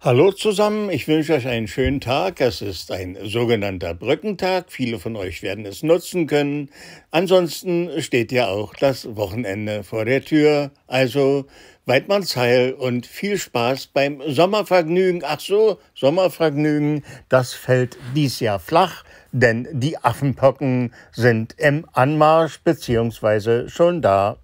Hallo zusammen, ich wünsche euch einen schönen Tag. Es ist ein sogenannter Brückentag. Viele von euch werden es nutzen können. Ansonsten steht ja auch das Wochenende vor der Tür. Also Weidmanns Heil und viel Spaß beim Sommervergnügen. Ach so, Sommervergnügen, das fällt dies Jahr flach, denn die Affenpocken sind im Anmarsch beziehungsweise schon da.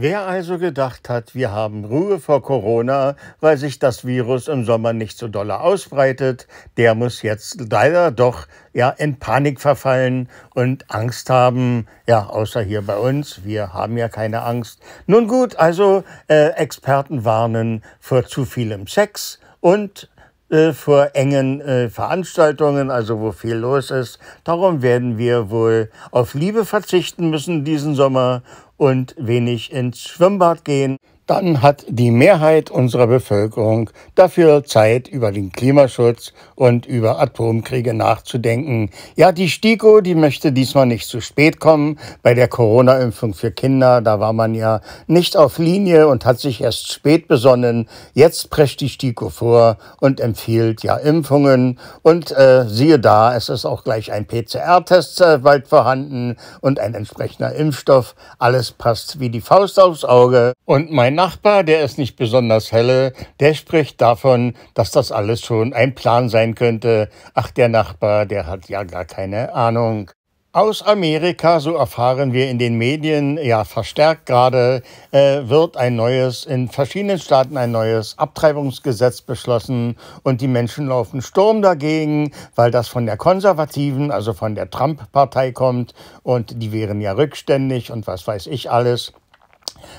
Wer also gedacht hat, wir haben Ruhe vor Corona, weil sich das Virus im Sommer nicht so dolle ausbreitet, der muss jetzt leider doch ja in Panik verfallen und Angst haben. Ja, außer hier bei uns, wir haben ja keine Angst. Nun gut, also äh, Experten warnen vor zu vielem Sex und äh, vor engen äh, Veranstaltungen, also wo viel los ist. Darum werden wir wohl auf Liebe verzichten müssen diesen Sommer und wenig ins Schwimmbad gehen dann hat die Mehrheit unserer Bevölkerung dafür Zeit, über den Klimaschutz und über Atomkriege nachzudenken. Ja, die STIKO, die möchte diesmal nicht zu spät kommen. Bei der Corona-Impfung für Kinder, da war man ja nicht auf Linie und hat sich erst spät besonnen. Jetzt prescht die STIKO vor und empfiehlt ja Impfungen. Und äh, siehe da, es ist auch gleich ein PCR-Test bald vorhanden und ein entsprechender Impfstoff. Alles passt wie die Faust aufs Auge. Und mein Nachbar, der ist nicht besonders helle, der spricht davon, dass das alles schon ein Plan sein könnte. Ach, der Nachbar, der hat ja gar keine Ahnung. Aus Amerika, so erfahren wir in den Medien, ja verstärkt gerade, äh, wird ein neues, in verschiedenen Staaten ein neues Abtreibungsgesetz beschlossen und die Menschen laufen Sturm dagegen, weil das von der konservativen, also von der Trump-Partei kommt und die wären ja rückständig und was weiß ich alles.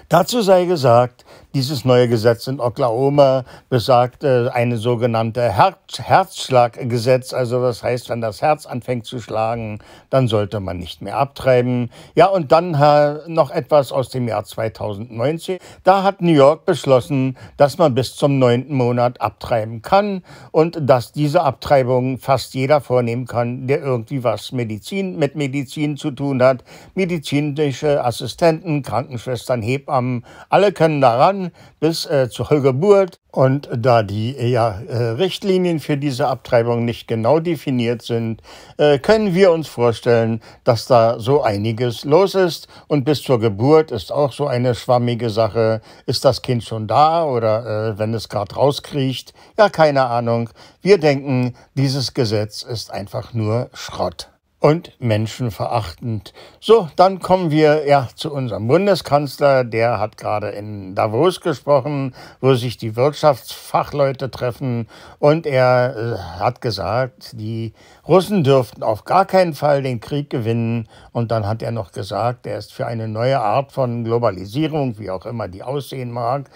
Dazu sei gesagt, dieses neue Gesetz in Oklahoma besagt äh, eine sogenannte Herz Herzschlaggesetz. Also das heißt, wenn das Herz anfängt zu schlagen, dann sollte man nicht mehr abtreiben. Ja, und dann äh, noch etwas aus dem Jahr 2019. Da hat New York beschlossen, dass man bis zum neunten Monat abtreiben kann und dass diese Abtreibung fast jeder vornehmen kann, der irgendwie was Medizin, mit Medizin zu tun hat. Medizinische Assistenten, Krankenschwestern, an Hebammen. Alle können daran bis äh, zur Geburt. Und da die äh, äh, Richtlinien für diese Abtreibung nicht genau definiert sind, äh, können wir uns vorstellen, dass da so einiges los ist. Und bis zur Geburt ist auch so eine schwammige Sache. Ist das Kind schon da oder äh, wenn es gerade rauskriecht? Ja, keine Ahnung. Wir denken, dieses Gesetz ist einfach nur Schrott und menschenverachtend. So, dann kommen wir ja zu unserem Bundeskanzler. Der hat gerade in Davos gesprochen, wo sich die Wirtschaftsfachleute treffen. Und er äh, hat gesagt, die Russen dürften auf gar keinen Fall den Krieg gewinnen. Und dann hat er noch gesagt, er ist für eine neue Art von Globalisierung, wie auch immer die aussehen mag.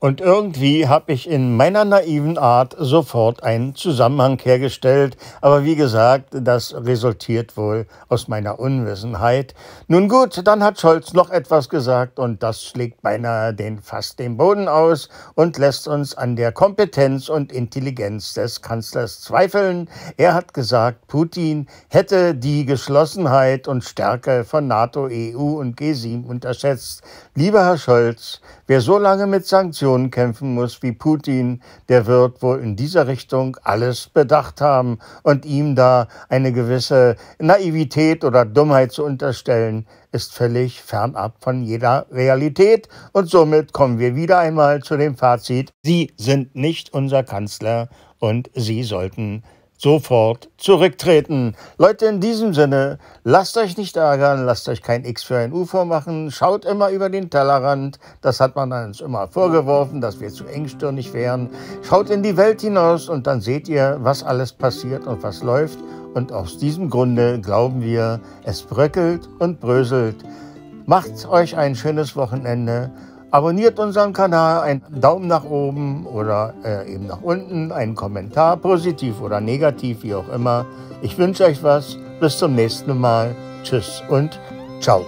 Und irgendwie habe ich in meiner naiven Art sofort einen Zusammenhang hergestellt, aber wie gesagt, das resultiert wohl aus meiner Unwissenheit. Nun gut, dann hat Scholz noch etwas gesagt und das schlägt beinahe den fast den Boden aus und lässt uns an der Kompetenz und Intelligenz des Kanzlers zweifeln. Er hat gesagt, Putin hätte die Geschlossenheit und Stärke von NATO, EU und G7 unterschätzt. Lieber Herr Scholz, wer so lange mit Sanktionen Situationen kämpfen muss wie Putin, der wird wohl in dieser Richtung alles bedacht haben und ihm da eine gewisse Naivität oder Dummheit zu unterstellen, ist völlig fernab von jeder Realität. Und somit kommen wir wieder einmal zu dem Fazit, Sie sind nicht unser Kanzler und Sie sollten sofort zurücktreten. Leute, in diesem Sinne, lasst euch nicht ärgern, lasst euch kein X für ein U vormachen, schaut immer über den Tellerrand, das hat man uns immer vorgeworfen, dass wir zu engstirnig wären. Schaut in die Welt hinaus und dann seht ihr, was alles passiert und was läuft. Und aus diesem Grunde glauben wir, es bröckelt und bröselt. Macht euch ein schönes Wochenende Abonniert unseren Kanal, einen Daumen nach oben oder äh, eben nach unten, einen Kommentar, positiv oder negativ, wie auch immer. Ich wünsche euch was. Bis zum nächsten Mal. Tschüss und ciao.